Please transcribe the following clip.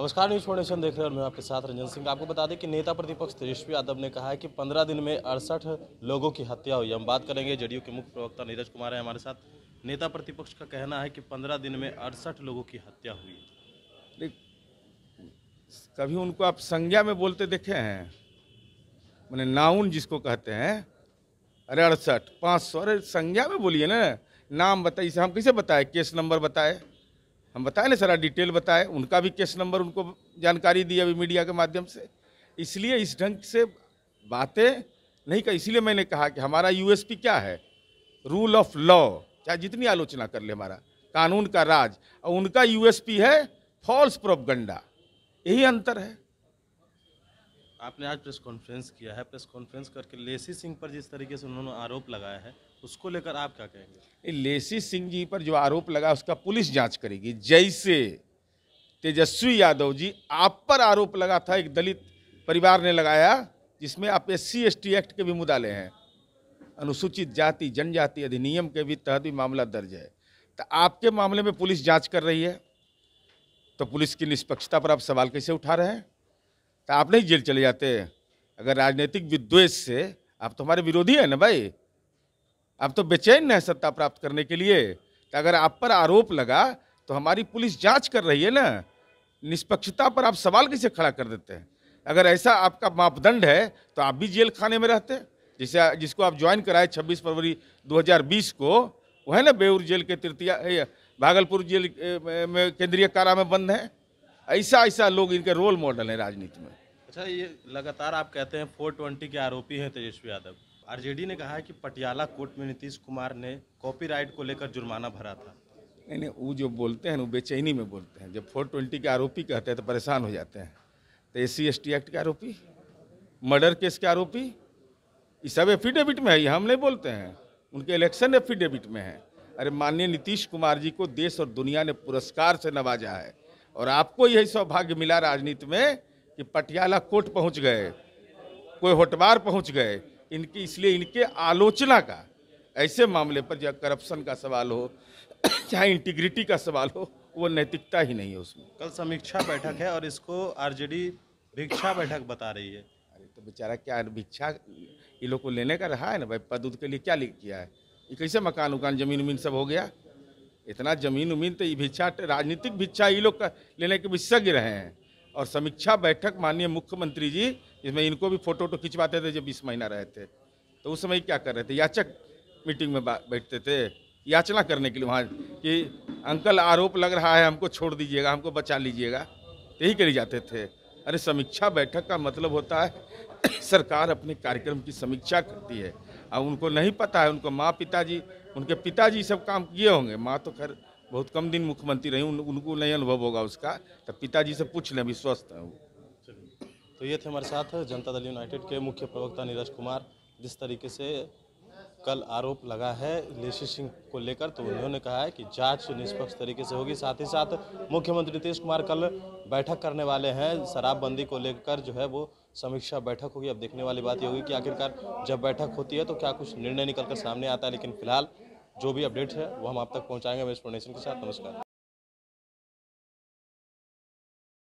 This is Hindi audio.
नमस्कार न्यूज फाउंडेशन देख रहे हैं मैं आपके साथ रंजन सिंह आपको बता दें कि नेता प्रतिपक्ष तेजस्वी यादव ने कहा है कि 15 दिन में अड़सठ लोगों की हत्या हुई हम बात करेंगे जेडीयू के मुख्य प्रवक्ता नीरज कुमार है हमारे साथ नेता प्रतिपक्ष का कहना है कि 15 दिन में अड़सठ लोगों की हत्या हुई कभी उनको आप संज्ञा में बोलते देखे हैं मैंने नाउन जिसको कहते हैं अरे अड़सठ पाँच सौ अरे संज्ञा में बोलिए ना नाम बताइए हम कैसे बताए केस नंबर बताए हम बताए ना सारा डिटेल बताए उनका भी केस नंबर उनको जानकारी दी अभी मीडिया के माध्यम से इसलिए इस ढंग से बातें नहीं कर इसलिए मैंने कहा कि हमारा यूएसपी क्या है रूल ऑफ लॉ चाहे जितनी आलोचना कर ले हमारा कानून का राज और उनका यूएसपी है फॉल्स प्रोपगंडा यही अंतर है आपने आज प्रेस कॉन्फ्रेंस किया है प्रेस कॉन्फ्रेंस करके लेसी सिंह पर जिस तरीके से उन्होंने आरोप लगाया है उसको लेकर आप क्या कहेंगे लेसी सिंह जी पर जो आरोप लगा उसका पुलिस जांच करेगी जैसे तेजस्वी यादव जी आप पर आरोप लगा था एक दलित परिवार ने लगाया जिसमें आप एस सी एक्ट के भी मुदाले हैं अनुसूचित जाति जनजाति अधिनियम के भी तहत भी मामला दर्ज है तो आपके मामले में पुलिस जाँच कर रही है तो पुलिस की निष्पक्षता पर आप सवाल कैसे उठा रहे हैं तो आप नहीं जेल चले जाते अगर राजनीतिक विद्वेष से आप तो हमारे विरोधी हैं ना भाई आप तो बेचैन हैं सत्ता प्राप्त करने के लिए तो अगर आप पर आरोप लगा तो हमारी पुलिस जांच कर रही है ना निष्पक्षता पर आप सवाल कैसे खड़ा कर देते हैं अगर ऐसा आपका मापदंड है तो आप भी जेल खाने में रहते जिसे जिसको आप ज्वाइन कराए 26 फरवरी 2020 को वह है ना बेऊर जेल के तृतीय भागलपुर जेल में केंद्रीय कारा में बंद हैं ऐसा ऐसा लोग इनके रोल मॉडल हैं राजनीति में अच्छा ये लगातार आप कहते हैं फोर ट्वेंटी के आरोपी हैं तेजस्वी यादव आरजेडी ने कहा है कि पटियाला कोर्ट में नीतीश कुमार ने कॉपीराइट को लेकर जुर्माना भरा था नहीं नहीं वो जो बोलते हैं वो बेचैनी में बोलते हैं जब फोर ट्वेंटी के आरोपी कहते हैं तो परेशान हो जाते हैं तो एस सी एक्ट के आरोपी मर्डर केस के आरोपी ये सब एफिडेविट में है ये हम नहीं बोलते हैं उनके इलेक्शन एफिडेविट में है अरे माननीय नीतीश कुमार जी को देश और दुनिया ने पुरस्कार से नवाजा है और आपको यही सौभाग्य मिला राजनीति में कि पटियाला कोर्ट पहुंच गए कोई होटवार पहुंच गए इनकी इसलिए इनके आलोचना का ऐसे मामले पर जब करप्शन का सवाल हो चाहे इंटीग्रिटी का सवाल हो वो नैतिकता ही नहीं है उसमें कल समीक्षा बैठक है और इसको आरजेडी भिक्षा बैठक बता रही है अरे तो बेचारा क्या भिक्षा ये लोग को लेने का रहा है ना भाई पद के लिए क्या लिख किया है ये कैसे मकान उकान जमीन उमीन सब हो गया इतना जमीन उमीन तो ये भिक्षा राजनीतिक भिक्षा ये लोग लेने के विशेषज्ञ रहे हैं और समीक्षा बैठक माननीय मुख्यमंत्री जी जिसमें इनको भी फोटो वोटो खिंचवाते थे जब बीस महीना रहे थे तो उस समय क्या कर रहे थे याचक मीटिंग में बैठते थे याचना करने के लिए वहाँ कि अंकल आरोप लग रहा है हमको छोड़ दीजिएगा हमको बचा लीजिएगा तो यही करी जाते थे अरे समीक्षा बैठक का मतलब होता है सरकार अपने कार्यक्रम की समीक्षा करती है अब उनको नहीं पता है उनको माँ पिताजी उनके पिताजी सब काम किए होंगे माँ तो खैर बहुत कम दिन मुख्यमंत्री रही उन, उनको नहीं अनुभव होगा उसका तो पिताजी से पूछ लें विश्वस्त स्वस्थ हैं वो तो ये थे हमारे साथ जनता दल यूनाइटेड के मुख्य प्रवक्ता नीरज कुमार जिस तरीके से कल आरोप लगा है लेसी सिंह को लेकर तो उन्होंने कहा है कि जांच निष्पक्ष तरीके से होगी साथ ही साथ मुख्यमंत्री नीतीश कुमार कल बैठक करने वाले हैं शराबबंदी को लेकर जो है वो समीक्षा बैठक होगी अब देखने वाली बात ये होगी कि आखिरकार जब बैठक होती है तो क्या कुछ निर्णय निकल कर सामने आता है लेकिन फिलहाल जो भी अपडेट है वो हम आप तक पहुँचाएंगे मैं इस के साथ नमस्कार